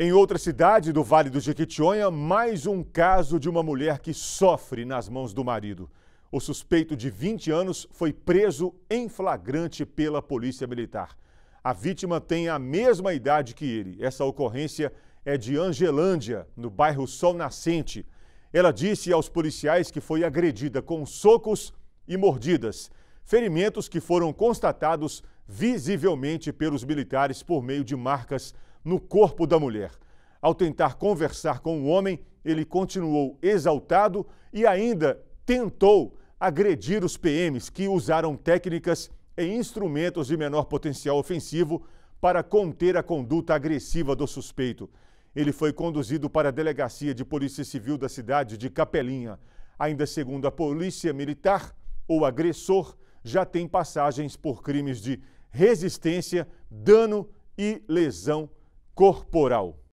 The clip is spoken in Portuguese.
Em outra cidade do Vale do Jequitinhonha, mais um caso de uma mulher que sofre nas mãos do marido. O suspeito de 20 anos foi preso em flagrante pela Polícia Militar. A vítima tem a mesma idade que ele. Essa ocorrência é de Angelândia, no bairro Sol Nascente. Ela disse aos policiais que foi agredida com socos e mordidas, ferimentos que foram constatados visivelmente pelos militares por meio de marcas no corpo da mulher. Ao tentar conversar com o homem, ele continuou exaltado e ainda tentou agredir os PMs que usaram técnicas e instrumentos de menor potencial ofensivo para conter a conduta agressiva do suspeito. Ele foi conduzido para a delegacia de polícia civil da cidade de Capelinha. Ainda segundo a polícia militar, o agressor já tem passagens por crimes de resistência, dano e lesão corporal.